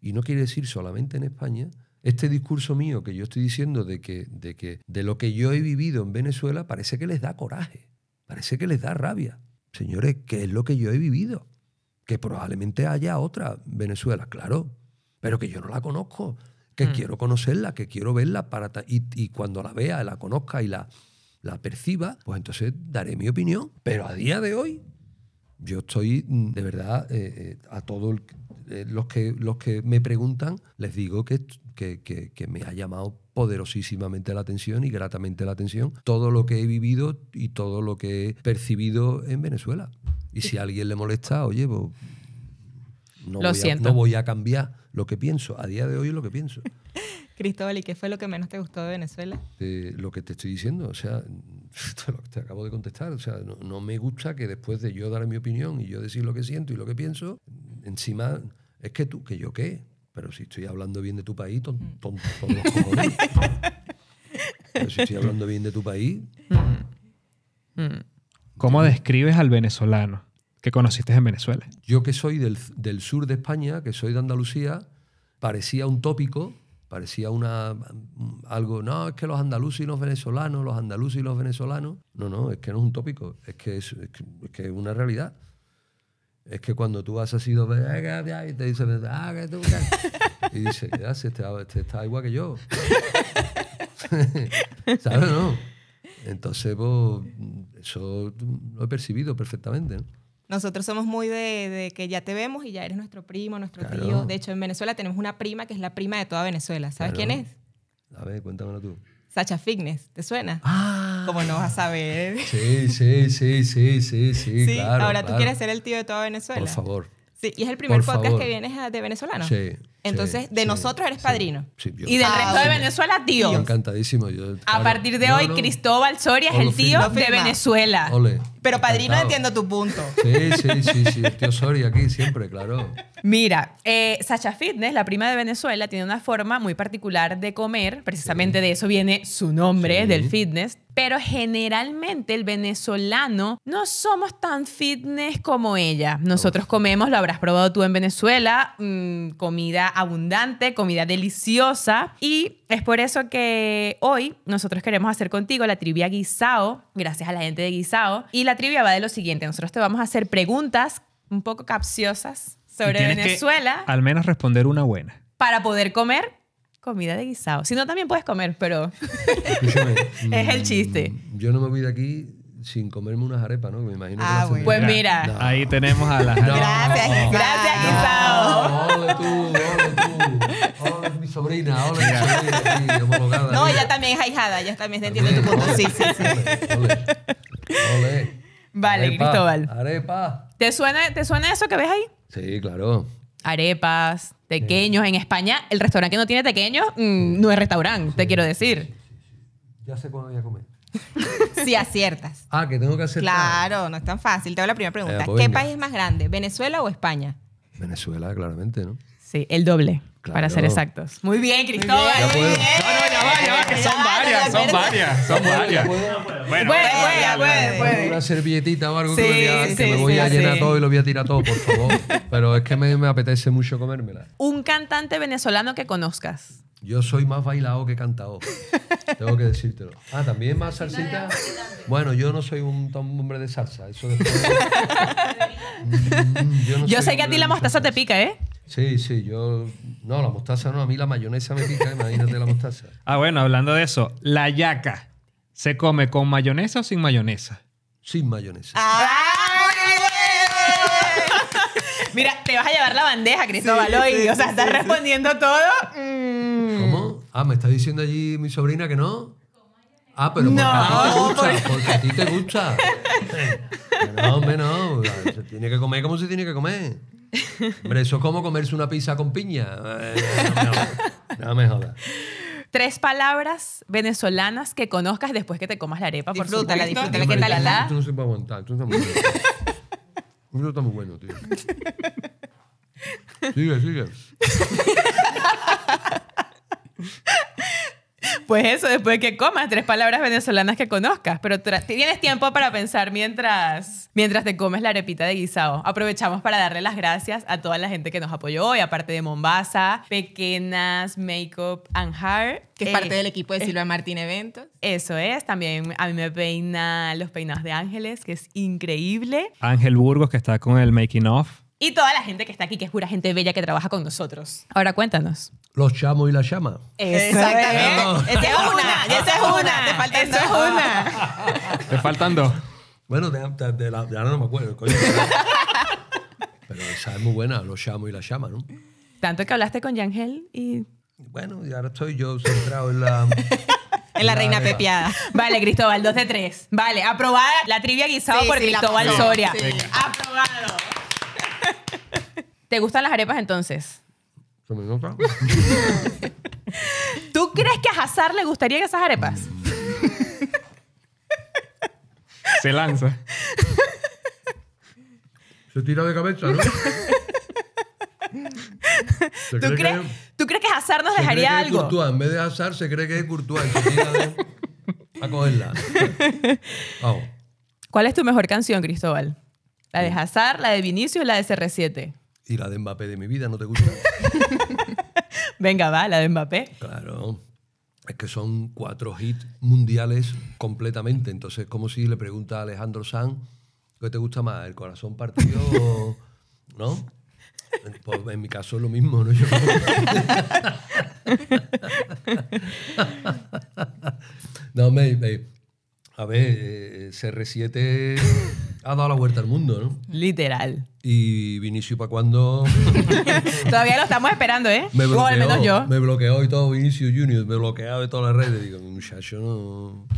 y no quiere decir solamente en España, este discurso mío que yo estoy diciendo de que, de que de lo que yo he vivido en Venezuela parece que les da coraje, parece que les da rabia. Señores, ¿qué es lo que yo he vivido? Que probablemente haya otra Venezuela, claro, pero que yo no la conozco, que mm. quiero conocerla, que quiero verla para y, cuando la vea, la conozca y la, la perciba, pues entonces daré mi opinión. Pero a día de hoy, yo estoy mm, de verdad eh, eh, a todos eh, los, que, los que me preguntan, les digo que, que, me ha llamado poderosísimamente la atención y gratamente la atención todo lo que he vivido y todo lo que he percibido en Venezuela. Y si a alguien le molesta, oye, pues, no, no voy a cambiar lo que pienso, a día de hoy es lo que pienso. Cristóbal, ¿y qué fue lo que menos te gustó de Venezuela? lo que te estoy diciendo, o sea, te acabo de contestar, o sea, no, me gusta que después de yo dar mi opinión y yo decir lo que siento y lo que pienso, encima, es que tú, que yo qué, pero si estoy hablando bien de tu país, tonto, mm. como pero si estoy hablando bien de tu país... Mm. Mm. ¿Cómo describes al venezolano? conociste en Venezuela. Yo que soy del, sur de España, que soy de Andalucía, parecía un tópico, parecía una, algo, no, es que los andaluces y los venezolanos, los andaluces y los venezolanos. No, no, es que no es un tópico, es que es, que, es, una realidad. Es que cuando tú has sido y te dicen, ah, que y dice, este, este, está igual que yo. ¿Sabes? No. Entonces, pues, eso lo he percibido perfectamente. ¿no? Nosotros somos muy de, que ya te vemos y ya eres nuestro primo, nuestro tío. De hecho, en Venezuela tenemos una prima que es la prima de toda Venezuela. ¿Sabes quién es? A ver, cuéntamelo tú. Sacha Fitness, ¿te suena? Ah, Como no vas a saber. Sí, sí, sí, sí, sí, sí. sí ahora tú quieres ser el tío de toda Venezuela. Por favor. Sí, y es el primer podcast que vienes de venezolano. Sí. Entonces, de nosotros eres padrino. y del ah, resto de Venezuela, tío. encantadísimo. a partir de hoy, Cristóbal Soria es el tío de Venezuela. Pero padrino entiendo tu punto. Sí, sí, sí, sí. tío Soria aquí siempre, claro. Mira, eh, Sacha Fitness, la prima de Venezuela, tiene una forma muy particular de comer. Precisamente de eso viene su nombre, del fitness pero generalmente el venezolano no somos tan fitness como ella. Nosotros comemos, lo habrás probado tú en Venezuela, mm, comida abundante, comida deliciosa. Y es por eso que hoy nosotros queremos hacer contigo la trivia Guisao, gracias a la gente de Guisao. Y la trivia va de lo siguiente, nosotros te vamos a hacer preguntas un poco capciosas sobre Venezuela. al menos responder una buena. Para poder comer comida de Guisao. Si no, también puedes comer, pero es el mm, chiste. Yo no me voy de aquí sin comerme unas arepas, ¿no? Me imagino ah, Pues mira. Ahí tenemos a las Gracias, gracias, Guisao. Hola tú, hola tú. hola mi sobrina, hola. No, ella también es ahijada, ella también entiende tu punto. sí, sí, sí. Vale, Cristóbal. Arepa. ¿Te suena, ¿Te suena eso que ves ahí? Sí, claro. Arepas, tequeños. En España, el restaurante que no tiene tequeños mm, no es restaurante, te quiero decir. Ya sé cuándo voy a comer. si aciertas. Ah, que tengo que acertar. Claro, no es tan fácil. Te hago la primera eh, pregunta. Pues ¿Qué país es más grande, Venezuela o España? Venezuela, claramente, ¿no? Sí, el doble, para ser exactos. Muy bien, Cristóbal. Muy bien. son varias, son varias, son varias. Bueno, puede, puede, puede, Una servilletita o algo que, sí, me, voy a llenar todo y lo voy a tirar todo, por favor. Pero es que me, me apetece mucho comérmela. Un cantante venezolano que conozcas. Yo soy más bailado que cantado. Tengo que decírtelo. Ah, también más salsita. Bueno, yo no soy un hombre de salsa. Mm, yo, sé que a ti la mostaza te pica, ¿eh? Sí, sí, yo. No, la mostaza no, a mí la mayonesa me pica, imagínate la mostaza. Ah, bueno, hablando de eso, la yaca, ¿se come con mayonesa o sin mayonesa? Sin mayonesa. Ah, Mira, te vas a llevar la bandeja, Cristóbal, o sea, estás respondiendo todo. Mm. Ah, me está diciendo allí mi sobrina que no. Ah, pero porque no, a te gusta. Porque a ti te gusta. no, hombre, no. Se tiene que comer como se tiene que comer. Hombre, eso es como comerse una pizza con piña. Eh, no me jodas. Tres palabras venezolanas que conozcas después que te comas la arepa. Por disfrútala, supuesto. disfrútala. ¿Qué tal está? Tú no se puede aguantar. Tú no. muy bueno. muy bueno, tío. Sigue, sigue. Pues eso, después que comas tres palabras venezolanas que conozcas, pero tienes tiempo para pensar mientras, mientras te comes la arepita de guisado. Aprovechamos para darle las gracias a toda la gente que nos apoyó hoy, aparte de Mombasa, Pequeñas Makeup and Hair. Que es parte eh, del equipo de Silva Martín Eventos. Eso es, también a mí me peina los peinados de Ángeles, que es increíble. Ángel Burgos, que está con el making off. Y toda la gente que está aquí, que es pura gente bella que trabaja con nosotros. Ahora cuéntanos los chamos y la llama. Exactamente. Esa es una, esa es una. Te faltan esa es una. Te faltan dos. Bueno, de, la, ahora no me acuerdo. Coño, pero, esa es muy buena, los chamos y la llama, ¿no? Tanto que hablaste con Yangel y... Bueno, y ahora estoy yo centrado en la... En la, reina pepiada. Vale, Cristóbal, dos de tres. Vale, aprobada la trivia guisada por Cristóbal Soria. Aprobado. ¿Te gustan las arepas entonces? ¿Tú crees que a Hazard le gustaría que esas arepas? Se lanza. Se tira de cabeza, ¿no? ¿Tú crees, que, ¿Tú Hazard nos dejaría algo? En vez de Hazard, se cree que es Courtois. A cogerla. Vamos. ¿Cuál es tu mejor canción, Cristóbal? ¿La de Hazard, la de Vinicius, la de CR7? ¿Y la de Mbappé de mi vida no te gusta? Venga, va, la de Mbappé. Claro. Es que son cuatro hits mundiales completamente. Entonces, como si le pregunta a Alejandro Sanz, ¿qué te gusta más? ¿El corazón partido ¿No? Pues en mi caso es lo mismo, ¿no? no, me, me, a ver, eh, CR7 ha dado la vuelta al mundo, ¿no? Literal. ¿Y Vinicius para cuándo? Todavía lo estamos esperando, ¿eh? Me bloqueó, o al menos yo. Me bloqueó y todo Vinicius Junior, me bloqueado de todas las redes. Digo, muchacho, no.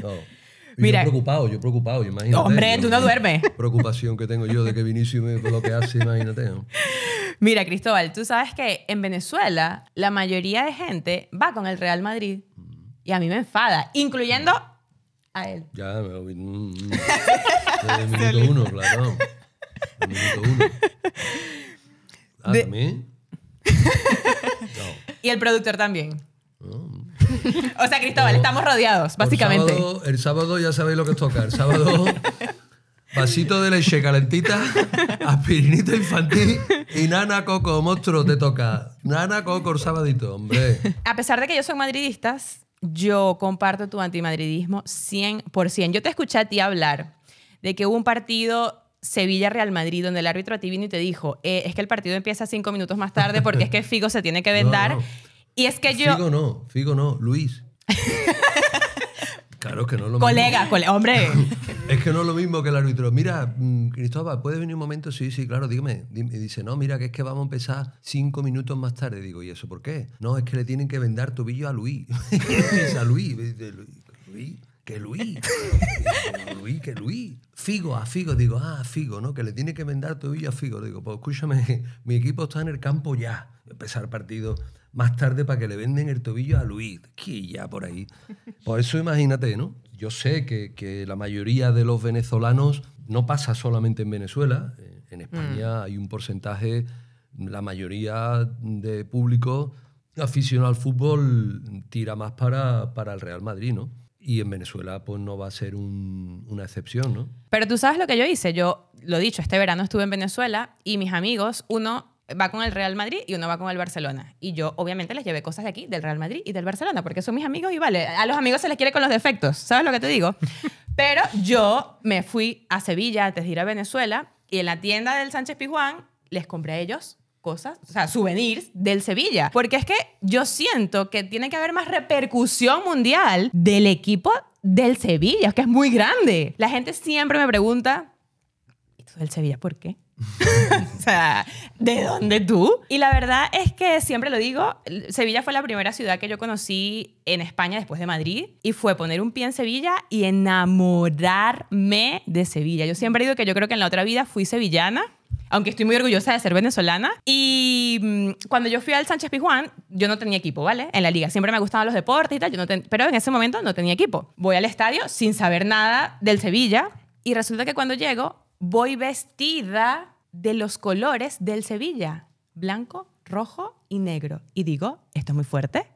No. Mira, yo preocupado, yo preocupado, imagínate. Hombre, tú no duermes. Preocupación que tengo yo de que Vinicius me bloquease, imagínate. Mira, Cristóbal, tú sabes que en Venezuela la mayoría de gente va con el Real Madrid y a mí me enfada, incluyendo a él. Ya, me voy mm, mm. uno, minuto uno. ¿A mí? No. Y el productor también. Ah. O sea, Cristóbal, estamos rodeados, básicamente. El sábado, ya sabéis lo que toca. El sábado, vasito de leche calentita, aspirinita infantil y nana coco, monstruo, te toca. Nana coco el sábado, hombre. A pesar de que yo soy madridistas, yo comparto tu antimadridismo 100%. Yo te escuché a ti hablar de que hubo un partido Sevilla-Real Madrid, donde el árbitro a ti vino y te dijo, eh, es que el partido empieza cinco minutos más tarde porque es que Figo se tiene que vendar. Y es que yo... Figo no, Figo no, Luis. Claro que no es lo mismo. Colega, hombre. es que no es lo mismo que el árbitro. Mira, mm, Cristóbal, ¿puede venir un momento? Sí, sí, claro, dígame. Y dice, no, mira, que es que vamos a empezar cinco minutos más tarde. Digo, ¿y eso por qué? No, es que le tienen que vendar tobillo a Luis. a Luis. Luis que Luis, Luis, que Luis. Figo, a Figo, digo, ah, Figo, ¿no? Que le tiene que vendar tobillo a Figo. Digo, pues escúchame, mi equipo está en el campo ya. Empezar partido más tarde para que le venden el tobillo a Luis, que ya por ahí. Por eso imagínate, ¿no? Yo sé que, que la mayoría de los venezolanos no pasa solamente en Venezuela, en España mm. hay un porcentaje, la mayoría de público aficionado al fútbol tira más para, para el Real Madrid, ¿no? Y en Venezuela pues no va a ser una excepción, ¿no? Pero tú sabes lo que yo hice. Yo, lo dicho, este verano estuve en Venezuela y mis amigos, uno va con el Real Madrid y uno va con el Barcelona. Y yo, obviamente, les llevé cosas de aquí, del Real Madrid y del Barcelona, porque son mis amigos y vale, a los amigos se les quiere con los defectos, ¿sabes lo que te digo? Pero yo me fui a Sevilla antes de ir a Venezuela y en la tienda del Sánchez Pijuán les compré a ellos cosas, o sea, souvenirs del Sevilla. Porque es que yo siento que tiene que haber más repercusión mundial del equipo del Sevilla, que es muy grande. La gente siempre me pregunta, ¿y tú del Sevilla por qué? o sea, ¿de dónde tú? Y la verdad es que siempre lo digo, Sevilla fue la primera ciudad que yo conocí en España después de Madrid y fue poner un pie en Sevilla y enamorarme de Sevilla. Yo siempre digo que yo creo que en la otra vida fui sevillana aunque estoy muy orgullosa de ser venezolana. Y mm, cuando yo fui al Sánchez Pizjuán, yo no tenía equipo, ¿vale? En la liga. Siempre me gustaban los deportes y tal, yo pero en ese momento no tenía equipo. Voy al estadio sin saber nada del Sevilla y resulta que cuando llego, voy vestida de los colores del Sevilla, blanco, rojo y negro. Y digo, esto es muy fuerte.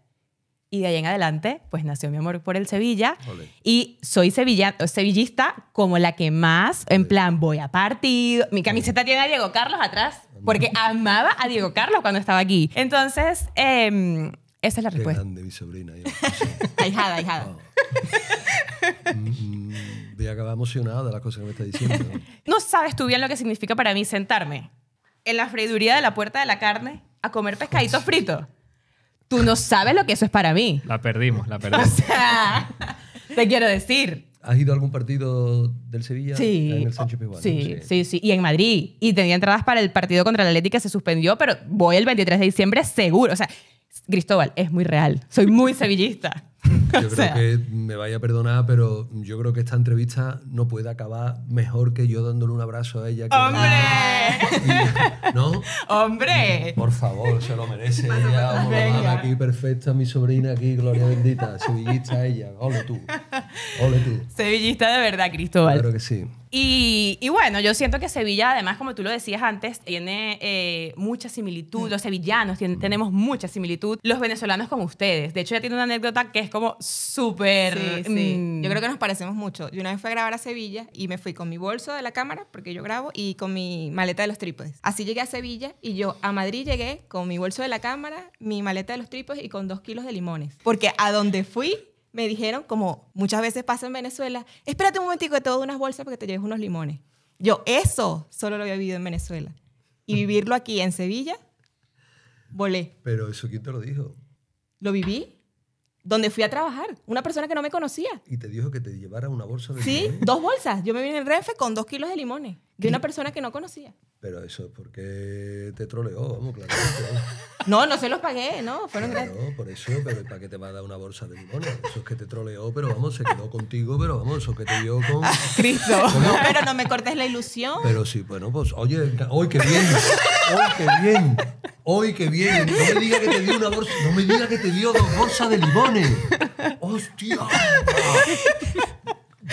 Y de ahí en adelante, pues nació mi amor por el Sevilla. Y soy sevilla, sevillista como la que más, en plan, voy a partido. Mi camiseta tiene a Diego Carlos atrás, porque amaba a Diego Carlos cuando estaba aquí. Entonces, em, esa es la respuesta. Grande, mi sobrina. Voy a emocionada de las cosas que me está diciendo. ¿no? sabes tú bien lo que significa para mí sentarme en la freiduría de la puerta de la carne a comer pescaditos fritos. Tú no sabes lo que eso es para mí. La perdimos, la perdimos. te quiero decir. ¿Has ido a algún partido del Sevilla? Sí. En el sí, sí, sí, Y en Madrid. Y tenía entradas para el partido contra el Atlético que se suspendió, pero voy el 23 de diciembre seguro. O sea, Cristóbal, es muy real. Soy muy sevillista. Yo creo que me vaya a perdonar, pero yo creo que esta entrevista no puede acabar mejor que yo dándole un abrazo a ella. ¡Hombre! ¿No? ¡Hombre! Por favor, se lo merece ella. aquí perfecta, mi sobrina aquí, Gloria Bendita, sevillista ella. Ole tú. Ole tú. Sevillista de verdad, Cristóbal. Claro que sí. Y, bueno, yo siento que Sevilla, además, como tú lo decías antes, tiene eh, mucha similitud. Los sevillanos mm. tenemos mucha similitud. Los venezolanos con ustedes. De hecho, ya tiene una anécdota que es como súper... Sí, mm. Yo creo que nos parecemos mucho. Yo una vez fui a grabar a Sevilla y me fui con mi bolso de la cámara, porque yo grabo, y con mi maleta de los trípodes. Así llegué a Sevilla y yo a Madrid llegué con mi bolso de la cámara, mi maleta de los trípodes y con dos kilos de limones. Porque a donde fui me dijeron, como muchas veces pasa en Venezuela, espérate un momentico que te doy unas bolsas porque te lleves unos limones. Yo eso solo lo había vivido en Venezuela. Y vivirlo aquí en Sevilla, volé. Pero eso quién te lo dijo? Lo viví donde fui a trabajar, una persona que no me conocía. Y te dijo que te llevara una bolsa de Sí, dos bolsas. Yo me vine en Renfe con dos kilos de limones de una persona que no conocía. Pero eso, es porque te troleó? Vamos, claro. no, no se los pagué, no, fueron gratis. No, por eso, pero ¿para qué te va a dar una bolsa de limones? Eso es que te troleó, pero vamos, se quedó contigo, pero vamos, eso que te dio con. Ah, Cristo. Pero no me cortes la ilusión. Pero sí, bueno, pues, oye, hoy qué bien, hoy qué bien, hoy qué bien. No me diga que te dio una bolsa, no me diga que te dio dos bolsas de limones. ¡Hostia!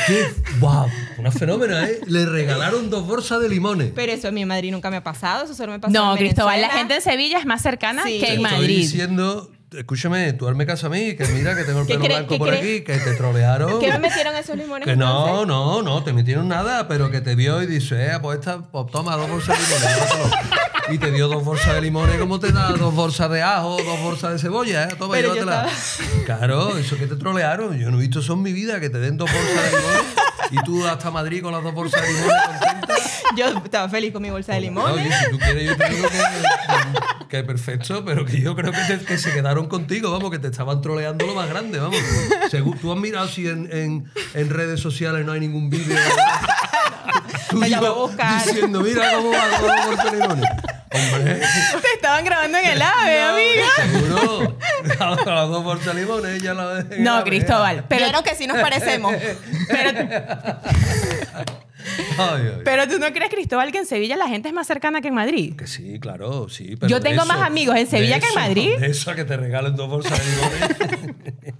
¿Qué? ¡Wow! Una fenómena, ¿eh? Le regalaron dos bolsas de limones. Pero eso en mi Madrid nunca me ha pasado, eso solo me pasó No, Cristóbal, la gente en Sevilla es más cercana que Te en estoy diciendo Escúchame, tú hazme caso a mí, que mira que tengo el pelo blanco por aquí, que te trolearon. ¿Qué me metieron esos limones? Que no, no, no, te metieron nada, pero que te vio y dice, eh, pues, esta, pues toma dos bolsas de limones. y te dio dos bolsas de limones, ¿cómo te da? Dos bolsas de ajo, dos bolsas de cebolla, ¿eh? Toma, pero Claro, eso que te trolearon. Yo no he visto eso en mi vida, que te den dos bolsas de limones. Y tú hasta Madrid con las dos bolsas de limones contenta. Yo estaba feliz con mi bolsa de limones. Oye, si tú quieres, yo te digo que que perfecto, pero que yo creo que, se quedaron contigo, vamos, que te estaban troleando lo más grande, vamos. Según tú has mirado si en, redes sociales no hay ningún vídeo. Tú me diciendo, mira cómo va, cómo va por Se Te estaban grabando en el AVE, amiga. Seguro. por ya la No, Cristóbal. Pero... Claro que sí nos parecemos. Pero tú no crees, Cristóbal, que en Sevilla la gente es más cercana que en Madrid. Que sí, claro, sí. Yo tengo más amigos en Sevilla que en Madrid. eso a que te regalen dos bolsas de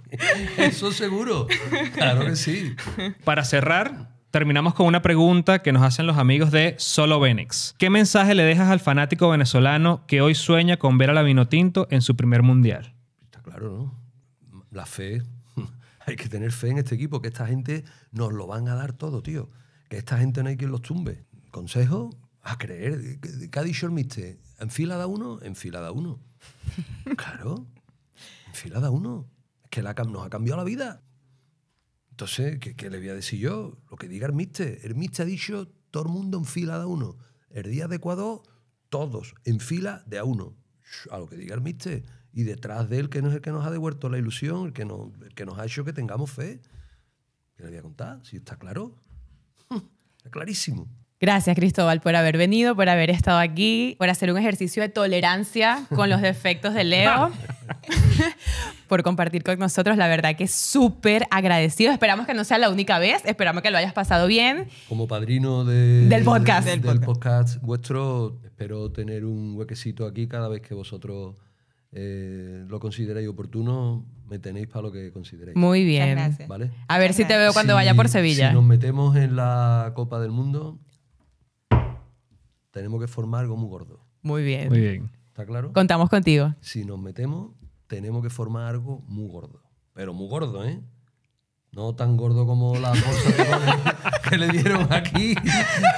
eso seguro. Claro que sí. Para cerrar, terminamos con una pregunta que nos hacen los amigos de Solo Venex. ¿Qué mensaje le dejas al fanático venezolano que hoy sueña con ver a la Vinotinto en su primer mundial? Está claro, ¿no? La fe. Hay que tener fe en este equipo, que esta gente nos lo van a dar todo, tío que esta gente no hay quien los tumbe. Consejo, a creer. ¿Qué ha dicho el mister? da uno? en fila da uno. claro, en fila da uno. Es que la, nos ha cambiado la vida. Entonces, ¿qué, le voy a decir yo? Lo que diga el mister. El mister ha dicho todo el mundo en fila de uno. El día de Ecuador, todos en fila de a uno. A lo que diga el Y detrás de él, que no es el que nos ha devuelto la ilusión, el que no el que nos ha hecho que tengamos fe. ¿Qué le voy a contar? Si está claro clarísimo. Gracias Cristóbal por haber venido, por haber estado aquí, por hacer un ejercicio de tolerancia con los defectos de Leo, por compartir con nosotros. La verdad que súper agradecido. Esperamos que no sea la única vez, esperamos que lo hayas pasado bien. Como padrino del podcast. Del, podcast vuestro, espero tener un huequecito aquí cada vez que vosotros eh, lo consideréis oportuno me tenéis para lo que consideréis. Muy bien. A ver si te veo cuando vaya por Sevilla. Si nos metemos en la Copa del Mundo, tenemos que formar algo muy gordo. Muy bien. Muy bien. ¿Está claro? Contamos contigo. Si nos metemos, tenemos que formar algo muy gordo. Pero muy gordo, ¿eh? No tan gordo como la bolsa de. que le dieron aquí.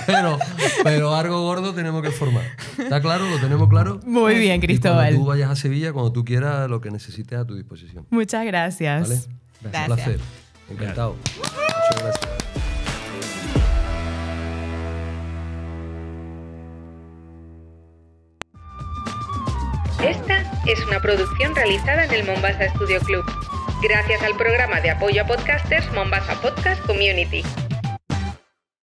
Pero, pero algo gordo tenemos que formar. ¿Está claro? ¿Lo tenemos claro? Muy pues, bien, Cristóbal. Y cuando tú vayas a Sevilla, cuando tú quieras, lo que necesites a tu disposición. Muchas gracias. ¿Vale? gracias. Un placer. Encantado. Muchas gracias. Esta es una producción realizada en el Mombasa Studio Club, gracias al programa de apoyo a podcasters Mombasa Podcast Community.